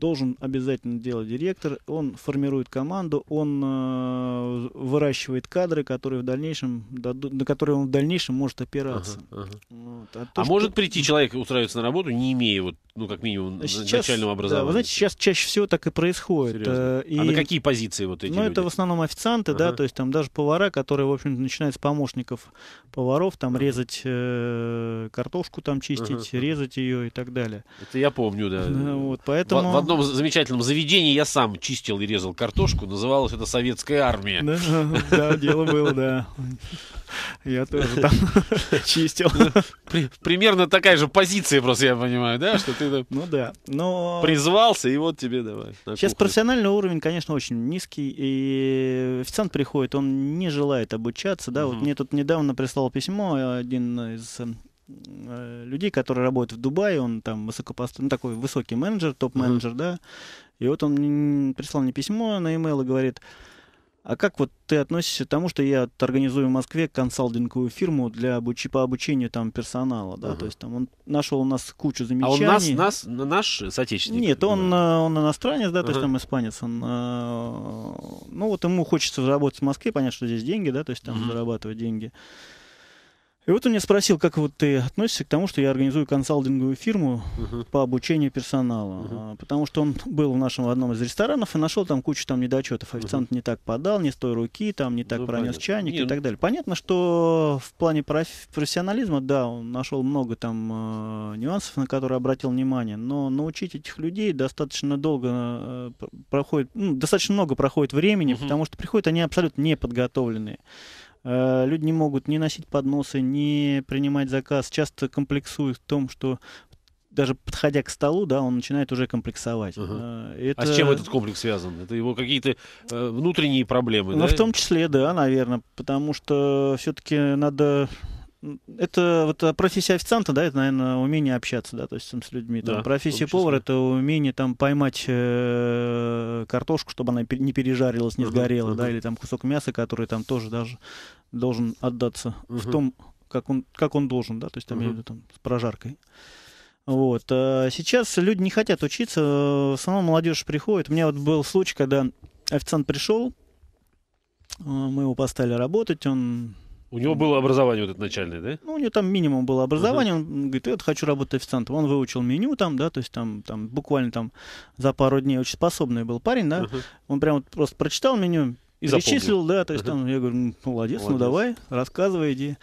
должен обязательно делать директор. Он формирует команду, он э, выращивает кадры, которые в дальнейшем дадут, на которые он в дальнейшем может опираться. Ага, ага. Вот. А, то, а что... может прийти человек устраиваться на работу, не имея вот, ну как минимум сейчас, начального образования? Да, вы знаете, сейчас чаще всего так и происходит. Серьезно? И... Э, а на какие позиции вот эти? Ну люди? это в основном официанты, ага. да, то есть там даже повара, которые в общем начинают с помощников поваров, там ага. резать э, картошку, там чистить, ага. резать ее и так далее. Это я помню, да. Вот, поэтому... В, в одном замечательном заведении я сам чистил и резал картошку. называлась это «Советская армия». Да, да дело было, да. Я тоже там чистил. Ну, примерно такая же позиция просто, я понимаю, да? Что ты ну да, но... Призвался, и вот тебе давай. Сейчас профессиональный уровень, конечно, очень низкий. И официант приходит, он не желает обучаться, да? Вот мне тут недавно прислал письмо один из эм, Э, людей, которые работают в Дубае, он там высокопоставленный, ну, такой высокий менеджер, топ-менеджер, mm-hmm. да. И вот он прислал мне письмо на e-mail и говорит, а как вот ты относишься к тому, что я организую в Москве консалтинговую фирму для обуч... по обучению там персонала, да, uh-huh. то есть там он нашел у нас кучу замечаний. А он нас, нас наш соотечественник? Нет, он, uh он иностранец, да, uh-huh. то есть там испанец, он, э, ну вот ему хочется заработать в Москве, понятно, что здесь деньги, да, то есть там uh-huh. зарабатывать деньги. И вот он меня спросил, как вот ты относишься к тому, что я организую консалтинговую фирму uh-huh. по обучению персонала. Uh-huh. Потому что он был в нашем в одном из ресторанов и нашел там кучу там недочетов. Официант uh-huh. не так подал, не с той руки, там не так ну, пронес понятно. чайник Нет. и ну так далее. Понятно, что в плане профессионализма, да, он нашел много там э, нюансов, на которые обратил внимание, но научить этих людей достаточно долго э, проходит, ну, достаточно много проходит времени, uh-huh. потому что приходят они абсолютно неподготовленные. Э, люди не могут ни носить подносы, ни принимать заказ, часто комплексуют в том, что даже подходя к столу, да, он начинает уже комплексовать. Ага. Это... А с чем этот комплекс связан? Это его какие-то э, внутренние проблемы, ну, да? В том числе, да, наверное, потому что все-таки надо это вот э, профессия официанта, да, это, наверное, умение общаться, да, то есть там, с людьми. Там, профессия повара это умение там поймать э, картошку, чтобы она не пережарилась, не угу, сгорела, угу. да, или там кусок мяса, который там тоже даже должен отдаться угу. в том, как он, как он должен, да, то есть там, угу. я имею в виду, там с прожаркой. Вот. А сейчас люди не хотят учиться, в основном молодежь приходит. У меня вот был случай, когда официант пришел, э, мы его поставили работать, он у него было образование вот это начальное, да? Ну, у него там минимум было образование. Uh-huh. Он говорит, я вот хочу работать официантом. Он выучил меню там, да, то есть там, там буквально там за пару дней очень способный был парень, да. Uh-huh. Он прям вот просто прочитал меню, и перечислил, запомнил. да, то есть uh-huh. там, я говорю, молодец, ну молодец, ну давай, рассказывай, иди.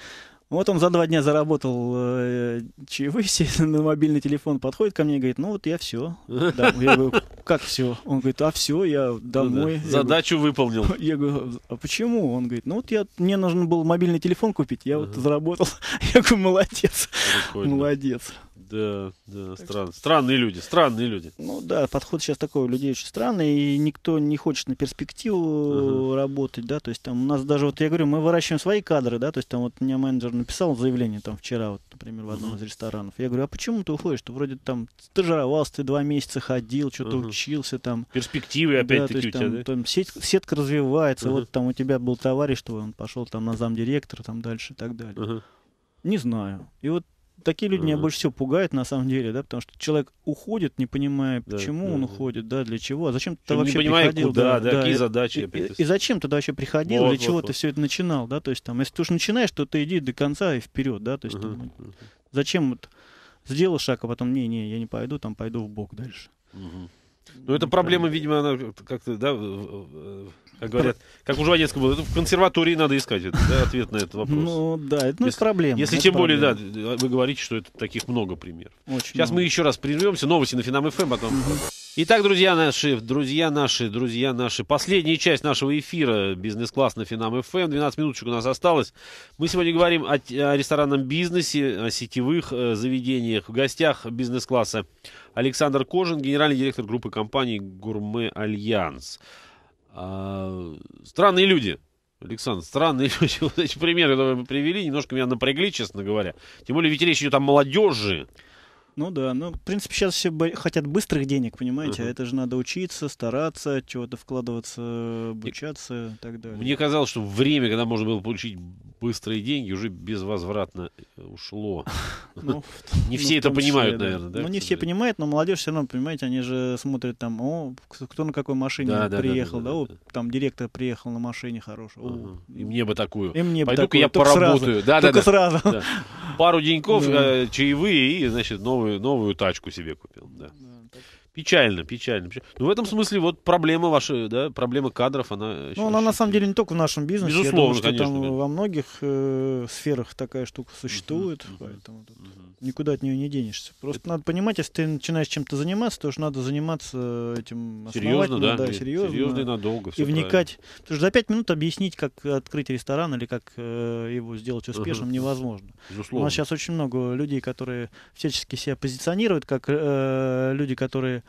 Вот он за два дня заработал э, чаевые на мобильный телефон, подходит ко мне и говорит, ну вот я все. Да. Я говорю, как все? Он говорит, а все, я домой. Ну, да. Задачу я выполнил. Я говорю, а почему? Он говорит, ну вот я, мне нужно был мобильный телефон купить, я ага. вот заработал. Я говорю, молодец, Прикольно. молодец. Да, да, стран, что... странные люди, странные люди. Ну да, подход сейчас такой у людей очень странный, и никто не хочет на перспективу uh-huh. работать, да, то есть там у нас даже, вот я говорю, мы выращиваем свои кадры, да, то есть там вот мне менеджер написал заявление там вчера, вот, например, в одном uh-huh. из ресторанов, я говорю, а почему ты уходишь, ты вроде там стажировался, ты два месяца ходил, что-то uh-huh. учился там. Перспективы опять-таки да, у тебя, да? Там сеть, сетка развивается, uh-huh. вот там у тебя был товарищ твой, он пошел там на замдиректора, там дальше и так далее. Uh-huh. Не знаю. И вот такие люди mm-hmm. меня больше всего пугают, на самом деле, да, потому что человек уходит, не понимая, почему да, он да. уходит, да, для чего, а зачем ты вообще понимаю, приходил, куда, да, да, какие и, задачи. И, и, и зачем тогда вообще приходил, вот, для вот, чего вот. ты все это начинал, да, то есть там, если ты уж начинаешь, то ты иди до конца и вперед, да, то есть mm-hmm. там, ну, зачем вот сделал шаг, а потом не, не, я не пойду, там пойду в бок дальше. Mm-hmm. Ну, это проблема, видимо, она как-то, да, как говорят, как у Жванецкого было, в консерватории надо искать это, да, ответ на этот вопрос. Ну да, это ну, если, проблема. Если это тем проблема. более, да, вы говорите, что это таких много примеров. Очень Сейчас много. мы еще раз прервемся, новости на Финам ФМ, эм, потом... Итак, друзья наши, друзья наши, друзья наши, последняя часть нашего эфира «Бизнес-класс» на Финам ФМ, эм. 12 минуточек у нас осталось. Мы сегодня говорим о, о ресторанном бизнесе, о сетевых э, заведениях. В гостях «Бизнес-класса» Александр Кожин, генеральный директор группы компаний «Гурме Альянс». А, странные люди. Александр, странные люди. Вот эти примеры, которые вы привели, немножко меня напрягли, честно говоря. Тем более, ведь речь идет о молодежи. Ну да, ну, в принципе, сейчас все хотят быстрых денег, понимаете, угу. а это же надо учиться, стараться, чего-то вкладываться, обучаться и так далее. Мне казалось, что время, когда можно было получить быстрые деньги, уже безвозвратно э, ушло. Ну, не все это понимают, наверное, да? Ну, не все понимают, но молодежь все равно, понимаете, они же смотрят там, о, кто на какой машине приехал, да, там директор приехал на машине хорошего. И мне бы такую. И мне бы Пойду-ка я поработаю. Да, да, сразу. Пару деньков, ну. э, чаевые и, значит, новую новую, новую тачку себе купил, да. да. Печально, печально. Ну, в этом смысле вот проблема ваша, да, проблема кадров, она... Ну, она на самом деле не только в нашем бизнесе. Безусловно, думаю, конечно, там во многих э, сферах такая штука существует, uh-huh. поэтому тут никуда от нее не денешься. Просто Это... надо понимать, если ты начинаешь чем-то заниматься, то уж надо заниматься этим серьезно, да, да серьезно, серьезно и надолго. И вникать. Правильно. Потому что за пять минут объяснить, как открыть ресторан или как э, его сделать успешным, uh невозможно. Безусловно. У нас сейчас очень много людей, которые всячески себя позиционируют как э, люди, которые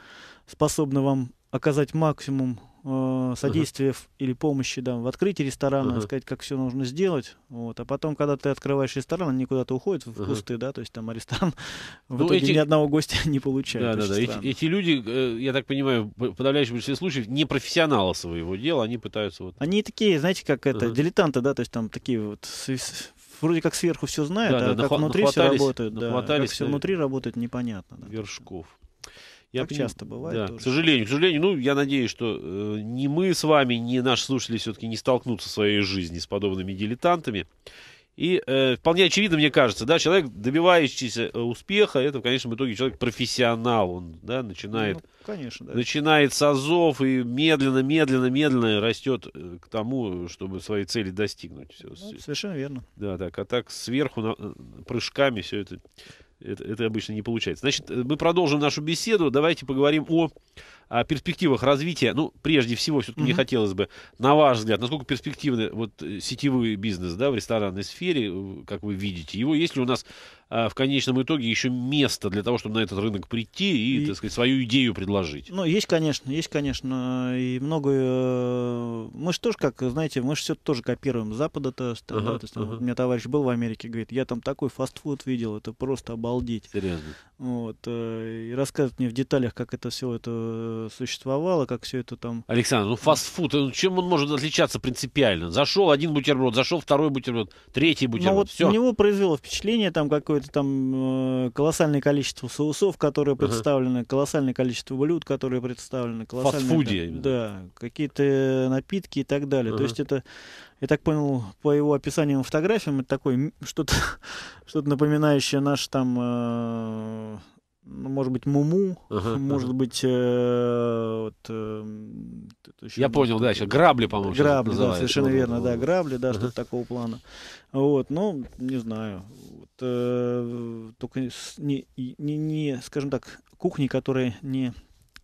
способны вам оказать максимум э, содействия uh-huh. или помощи да, в открытии ресторана, uh-huh. сказать, как все нужно сделать. Вот. А потом, когда ты открываешь ресторан, они куда-то уходят в uh-huh. да, то есть там а ресторан ну, в итоге эти... ни одного гостя не получает. Да, да, да. Эти, эти люди, э, я так понимаю, в подавляющем большинстве случаев не профессионалы своего дела, они пытаются вот. Они такие, знаете, как это, uh-huh. дилетанты, да, то есть там такие вот вроде как сверху все знают, да, а да, как нахва- внутри все работает, да, как все э, внутри работает, непонятно. Да. Вершков. Я так часто бывает. Да, тоже. К сожалению, к сожалению, ну, я надеюсь, что э, ни мы с вами, ни наши слушатели все-таки не столкнутся в своей жизни с подобными дилетантами. И э, вполне очевидно, мне кажется, да, человек, добивающийся э, успеха, это, в конечном итоге человек профессионал, он, да, начинает, ну, конечно, да. начинает с азов и медленно, медленно, медленно растет э, к тому, чтобы свои цели достигнуть. Все. Ну, совершенно верно. Да, так, а так сверху на, э, прыжками все это это, это обычно не получается. Значит, э, мы продолжим нашу беседу. Давайте поговорим о, о перспективах развития. Ну, прежде всего, все-таки mm-hmm. мне хотелось бы, на ваш взгляд, насколько перспективны вот э, сетевой бизнес да, в ресторанной сфере, э, как вы видите, его есть ли у нас а, в конечном итоге еще место для того, чтобы на этот рынок прийти и, и так сказать, свою идею предложить. Ну, есть, конечно, есть, конечно, э, и многое... Э, мы же тоже, как, знаете, мы же все тоже копируем Запада-то. Ага, да, то есть, ага. вот, у меня товарищ был в Америке, говорит, я там такой фастфуд видел, это просто обалдеть. Серьезно? Вот. Э, и рассказывает мне в деталях, как это все это существовало, как все это там... Александр, ну фастфуд, ну, чем он может отличаться принципиально? Зашел один бутерброд, зашел второй бутерброд, третий ну, бутерброд, ну, вот все. У него произвело впечатление там какое какое-то там э, колоссальное количество соусов, которые uh-huh. представлены, колоссальное количество блюд, которые представлены, колоссальное... Да, какие-то напитки и так далее. Uh-huh. То есть это, я так понял, по его описаниям фотографиям, это такое что-то что то напоминающее наш там э, ну, может быть, Муму, ага, может ага. быть, э, вот, э, эм, еще, я понял, да, еще э, грабли, по-моему, грабли, да, совершенно ну, верно, ну, да, грабли, да, ага. что-то такого плана, вот, ну, не знаю, вот, э, только не, не, не, скажем так, кухни, которая не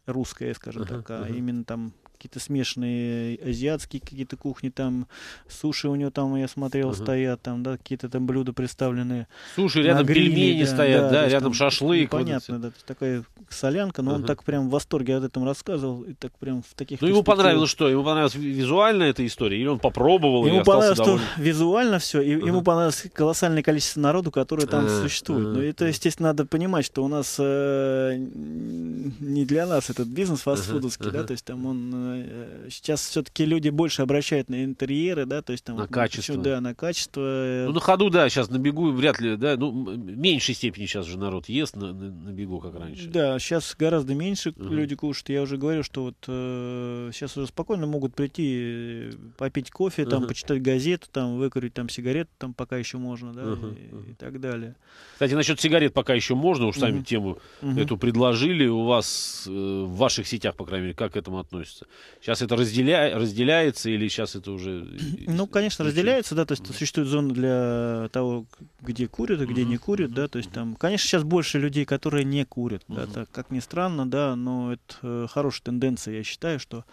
русская, скажем ага, так, а ага. именно там какие-то смешанные азиатские какие-то кухни, там суши у него там, я смотрел, угу. стоят, там, да, какие-то там блюда представлены. Суши, рядом гриле, пельмени да, стоят, да, да есть, рядом там, шашлык. Понятно, да, такая солянка, но угу. он так прям в восторге от этом рассказывал, и так прям в таких... Ну, ему понравилось что? Ему понравилась визуально эта история, или он попробовал, Ему понравилось, что визуально все, и угу. ему понравилось колоссальное количество народу, которое там а, существует. А, ну, э, это, э. естественно, надо понимать, что у нас э, не для нас этот бизнес фастфудовский, да, то есть там он Э, сейчас все-таки люди больше обращают на интерьеры, да, то есть там... На вот, качество. Почему, да, на качество. Э. Ну, на ходу, да, сейчас на бегу вряд ли, да, ну, меньшей степени сейчас же народ ест на, на, на бегу, как раньше. Да, сейчас гораздо меньше угу. люди кушают. Я уже говорю, что вот э, сейчас уже спокойно могут прийти э, попить кофе, там, угу. почитать газету, там, выкурить там сигарету, там, пока еще можно, да, угу. и, и так далее. Кстати, насчет сигарет пока еще можно, уж сами угу. тему угу. эту предложили. У вас э, в ваших сетях, по крайней мере, как к этому относятся? Сейчас это разделя... разделяется или сейчас это уже... Ну, конечно, разделяется, да, то есть существует зона для того, где курят, а где не курят, да, то есть там, конечно, сейчас больше людей, которые не курят, да, так, как ни странно, да, но это э, хорошая тенденция, я считаю, что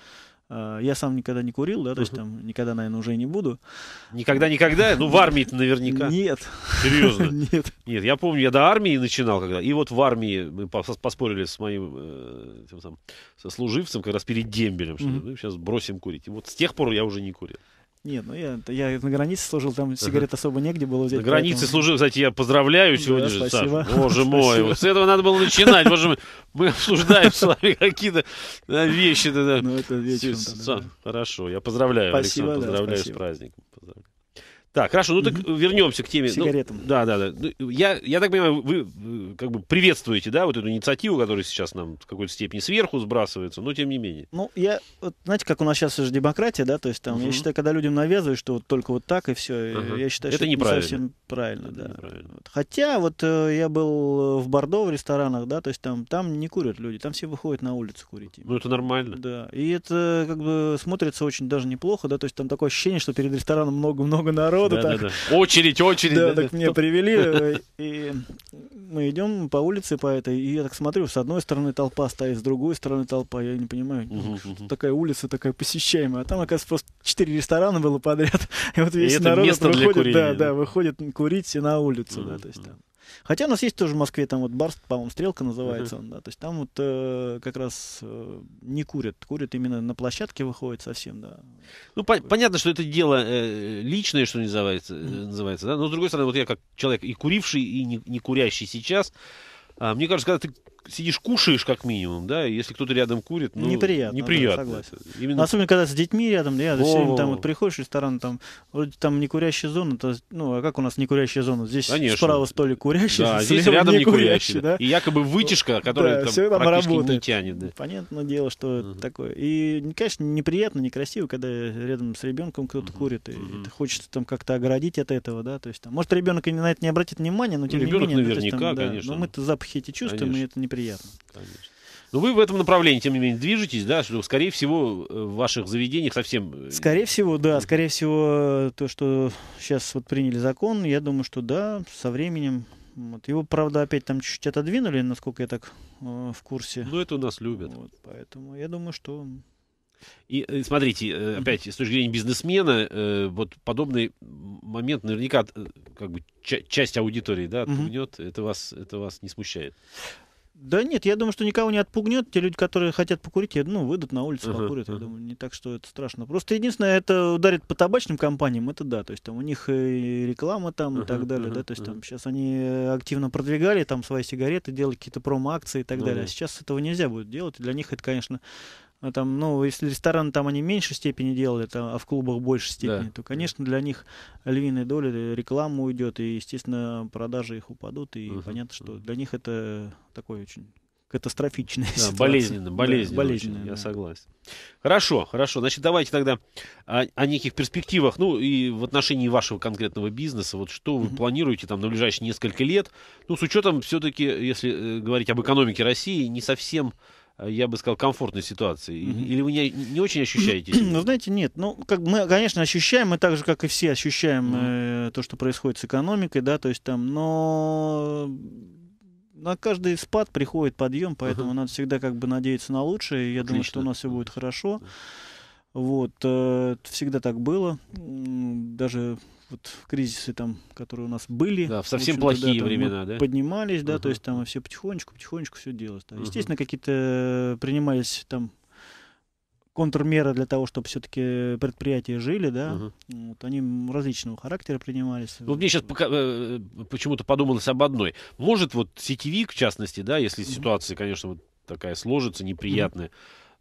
Э, я сам никогда не курил, да, то есть там никогда, наверное, уже не буду. Никогда-никогда? Ну, в армии наверняка. Нет. Серьезно? Нет. Нет, я помню, я до армии начинал когда. И вот в армии мы поспорили с моим э, тем, там, служивцем как раз перед дембелем, что сейчас бросим курить. И вот с тех пор я уже не курил. Нет, ну я, я на границе служил, там сигарет uh-huh. особо негде было взять. На границе поэтому... служил, кстати, я поздравляю сегодня да, же, спасибо. Саша. Боже мой, спасибо. вот с этого надо было начинать. Боже мой, мы обсуждаем с вами какие-то вещи. да, Ну это вечером. Хорошо, я поздравляю, Александр, поздравляю с праздником. Так, хорошо, ну так mm-hmm. вернемся к теме. Ну, Сигаретам. Ну, да, да, да. Ну, я, я так понимаю, вы э, как бы приветствуете, да, вот эту инициативу, которая сейчас нам в какой-то степени сверху сбрасывается, но тем не менее. Ну, я, вот, знаете, как у нас сейчас же демократия, да, то есть там, mm-hmm. я считаю, когда людям навязывают, что вот только вот так и все, uh-huh. я считаю, это что неправильно. это не совсем правильно, это да. Неправильно. Хотя вот э, я был э, в Бордо в ресторанах, да, то есть там, там не курят люди, там все выходят на улицу курить. Ну, это нормально. Да, и это как бы смотрится очень даже неплохо, да, то есть там такое ощущение, что перед рестораном много-много народа, народу да, так. Да, да. Очередь, очередь. Да, так мне привели, э, и мы идем по улице по этой, и я так смотрю, с одной стороны толпа стоит, с другой стороны толпа, я не понимаю, ну, такая улица такая посещаемая, а там, оказывается, просто четыре ресторана было подряд, и вот весь народ выходит, да, да, выходит курить и на улицу, да, то есть там. Хотя у нас есть тоже в Москве, там вот барст, по-моему, «Стрелка» называется uh-huh. он, да, то есть там вот э, как раз э, не курят, курят именно на площадке выходит совсем, да. Ну, по- понятно, что это дело э, личное, что называется, mm-hmm. называется, да, но с другой стороны, вот я как человек и куривший, и не, не курящий сейчас, а, мне кажется, когда ты сидишь, кушаешь как минимум, да, если кто-то рядом курит, ну, неприятно. Неприятно. Да, согласен. Именно... Ну, особенно, когда с детьми рядом, да, я все время там вот приходишь в ресторан, там, вроде там не курящая зона, то, ну, а как у нас не курящая зона? Здесь Конечно. справа столик курящий, да, здесь рядом не курящий, да. И якобы вытяжка, которая да, там, все там практически не тянет. Да. Понятное дело, что uh-huh. такое. И, конечно, неприятно, некрасиво, когда рядом с ребенком кто-то uh-huh. курит, и uh-huh. хочется там как-то оградить от этого, да, то есть там, может, ребенок на это не обратит внимания, но тем ну, не менее. Ребенок наверняка, да, конечно. Но мы-то запахи эти чувствуем, конечно. и это не неприятно. Конечно. Но ну, вы в этом направлении, тем не менее, движетесь, да, что, скорее всего, э, в ваших заведениях совсем... Э, скорее всего, да, скорее всего, то, что сейчас вот приняли закон, я думаю, что да, со временем вот. Его, правда, опять там чуть-чуть отодвинули, насколько я так э, в курсе. Ну, это у нас любят. Вот, поэтому я думаю, что... И э, смотрите, опять, с точки зрения бизнесмена, э, вот подобный момент наверняка как бы часть аудитории, да, отпугнет. mm Это, вас, это вас не смущает. Да нет, я думаю, что никого не отпугнет. Те люди, которые хотят покурить, я, ну, выйдут на улицу, uh-huh, покурят. Uh-huh. Я думаю, не так, что это страшно. Просто единственное, это ударит по табачным компаниям, это да. То есть там у них и реклама там uh-huh, и так далее, uh-huh, да. То есть uh-huh. там сейчас они активно продвигали там свои сигареты, делали какие-то промо-акции и так uh-huh. далее. А сейчас этого нельзя будет делать. И для них это, конечно, а там, ну, если рестораны там они в меньшей степени делали, там, а в клубах в большей степени, да. то, конечно, для них львиная доля э, реклама уйдет, и, естественно, продажи их упадут, и угу. понятно, что для них это такой очень катастрофичный да, ситуация. Болезненно, болезненно. Да, болезненно очень, да. Я согласен. Хорошо, хорошо. Значит, давайте тогда о, о неких перспективах, ну и в отношении вашего конкретного бизнеса. Вот что вы mm планируете там на ближайшие несколько лет? Ну, с учетом все-таки, если э, говорить об экономике России, не совсем Э, я бы сказал, комфортной ситуации? Или вы не, не очень ощущаете? Себя? Ну, знаете, нет. Ну, как мы, конечно, ощущаем, мы так же, как и все, ощущаем mm э, то, что происходит с экономикой, да, то есть там, но на каждый спад приходит подъем, поэтому uh-huh. надо всегда как бы надеяться на лучшее. Я Отлично. думаю, что у нас все будет хорошо. Вот, э, всегда так было. Даже вот кризисы там, которые у нас были. Да, в совсем в плохие да, времена, да? Поднимались, да, uh-huh. то есть там все потихонечку, потихонечку все делалось. Да. Естественно, uh-huh. какие-то э, принимались там контрмеры для того, чтобы все-таки предприятия жили, да, Uh-huh. вот, они различного характера принимались. Ну, мне сейчас пока, э, э, почему-то подумалось об одной. Может, вот сетевик, в частности, да, если Uh-huh. ситуация, конечно, вот такая сложится, неприятная, угу.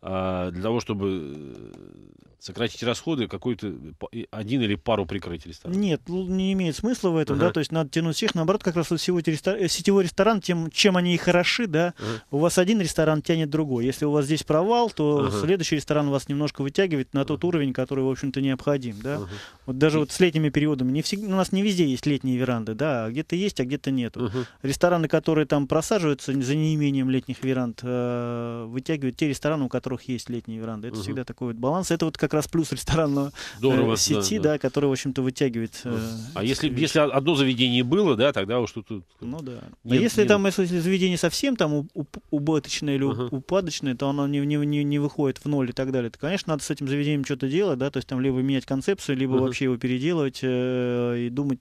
А, для того, чтобы э, сократить расходы, какой-то один или пару прикрыть ресторан? Нет, ну, не имеет смысла в этом, uh-huh. да, то есть надо тянуть всех, наоборот, как раз вот сетевой ресторан, э, сетевой ресторан тем, чем они и хороши, да, uh-huh. у вас один ресторан тянет другой, если у вас здесь провал, то uh-huh. следующий ресторан вас немножко вытягивает на тот uh-huh. уровень, который, в общем-то, необходим, да, uh-huh. вот даже вот с летними периодами, не всегда, у нас не везде есть летние веранды, да, а где-то есть, а где-то нету. Uh-huh. Рестораны, которые там просаживаются за неимением летних веранд, э, вытягивают те рестораны, у которых которых есть летняя веранда. Это угу. всегда такой вот баланс. Это вот как раз плюс ресторанного э, Здорово, сети, да, да. да, который, в общем-то, вытягивает. Э, а если, если одно заведение было, да, тогда уж тут... Ну да. А нет, а если нет. там, если заведение совсем там убыточное или угу. упадочное, то оно не, не, не, не выходит в ноль и так далее, то, конечно, надо с этим заведением что-то делать, да, то есть там либо менять концепцию, либо угу. вообще его переделывать э, и думать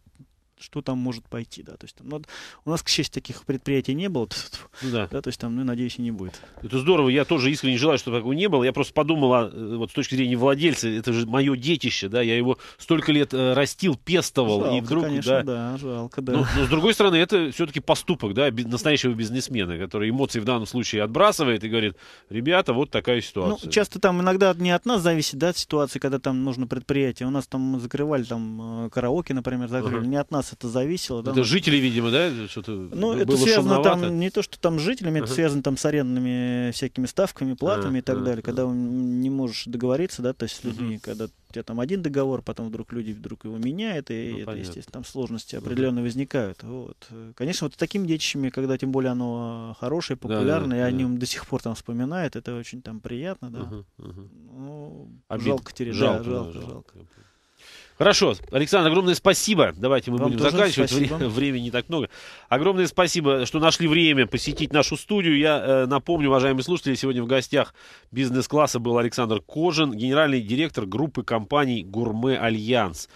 что там может пойти, да, то есть там, ну, у нас, к счастью, таких предприятий не было, ну да. да, то есть там, ну, надеюсь, и не будет. Это здорово, я тоже искренне желаю, чтобы такого не было, я просто подумал, а, э, вот с точки зрения владельца, это же мое детище, да, я его столько лет э, растил, пестовал, жалко, и вдруг, конечно, да, да, жалко, да. Но, но с другой стороны, это все-таки поступок, да, настоящего бизнесмена, который эмоции в данном случае отбрасывает и говорит, ребята, вот такая ну, ситуация. Ну, часто там иногда не от нас зависит, да, от ситуации, когда там нужно предприятие, у нас там закрывали там э, караоке, например, закрыли, uh-huh. не от нас это зависело. Да? Это ну, жители, видимо, да? Что-то ну, это связано шумновато. там, не то, что там с жителями, uh-huh. это связано там с арендными всякими ставками, платами uh-huh. и а, так далее, когда не можешь договориться, да, то есть с людьми, uh-huh. когда у тебя там один договор, потом вдруг люди вдруг его меняют, и ну, это, понятно. естественно, там сложности ну определенно возникают. Вот. Конечно, вот такими детищами, когда тем более оно хорошее, популярное, да, да, и о нем до сих пор там вспоминают, это очень там приятно, да. Угу, угу. Ну, Обид... жалко терять. Жалко, да, жалко, жалко. жалко. Хорошо. Александр, огромное спасибо. Давайте мы Вам будем заканчивать. Спасибо. времени не так много. Огромное спасибо, что нашли время посетить нашу студию. Я э, напомню, уважаемые слушатели, сегодня в гостях бизнес-класса был Александр Кожин, генеральный директор группы компаний «Гурме Альянс».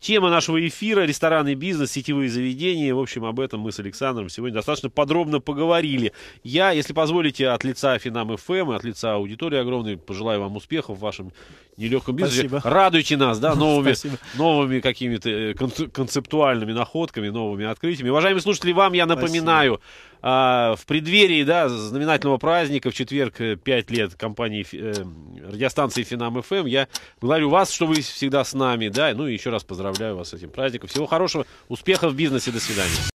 Тема нашего эфира – рестораны, бизнес, сетевые заведения. В общем, об этом мы с Александром сегодня достаточно подробно поговорили. Я, если позволите, от лица Финам ФМ эм» и от лица аудитории огромной пожелаю вам успехов в вашем нелегком бизнесе. Спасибо. Радуйте нас да, новыми, новыми какими-то э, концептуальными находками, новыми открытиями. Уважаемые слушатели, вам я напоминаю, Спасибо а, в преддверии да, знаменательного праздника в четверг 5 э, лет компании э, радиостанции Финам ФМ. Я благодарю вас, что вы всегда с нами. Да, ну и еще раз поздравляю вас с этим праздником. Всего хорошего, успехов в бизнесе, до свидания.